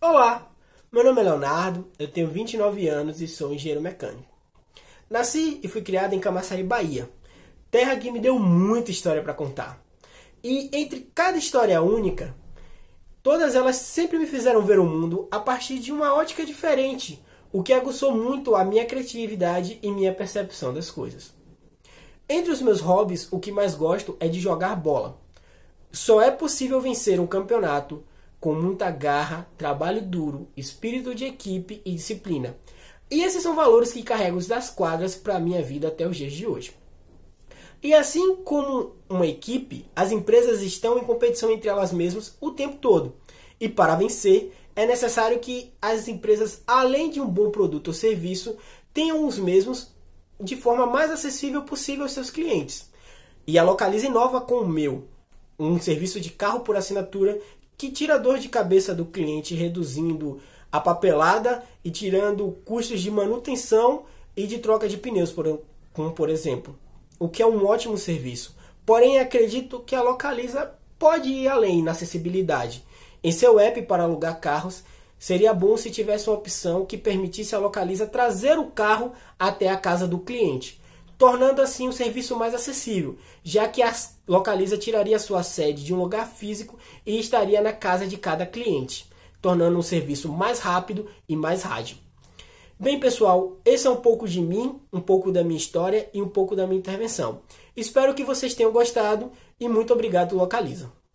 Olá, meu nome é Leonardo, eu tenho 29 anos e sou engenheiro mecânico. Nasci e fui criado em Camaçari, Bahia, terra que me deu muita história para contar. E entre cada história única, todas elas sempre me fizeram ver o mundo a partir de uma ótica diferente, o que aguçou muito a minha criatividade e minha percepção das coisas. Entre os meus hobbies, o que mais gosto é de jogar bola. Só é possível vencer um campeonato com muita garra, trabalho duro, espírito de equipe e disciplina. E esses são valores que carrego das quadras para a minha vida até os dias de hoje. E assim como uma equipe, as empresas estão em competição entre elas mesmas o tempo todo. E para vencer, é necessário que as empresas, além de um bom produto ou serviço, tenham os mesmos de forma mais acessível possível aos seus clientes. E a Localize inova com o meu, um serviço de carro por assinatura que tira a dor de cabeça do cliente, reduzindo a papelada e tirando custos de manutenção e de troca de pneus, por, como por exemplo, o que é um ótimo serviço. Porém, acredito que a Localiza pode ir além na acessibilidade. Em seu app para alugar carros, seria bom se tivesse uma opção que permitisse a Localiza trazer o carro até a casa do cliente tornando assim o serviço mais acessível, já que a Localiza tiraria sua sede de um lugar físico e estaria na casa de cada cliente, tornando um serviço mais rápido e mais rádio. Bem, pessoal, esse é um pouco de mim, um pouco da minha história e um pouco da minha intervenção. Espero que vocês tenham gostado e muito obrigado, Localiza.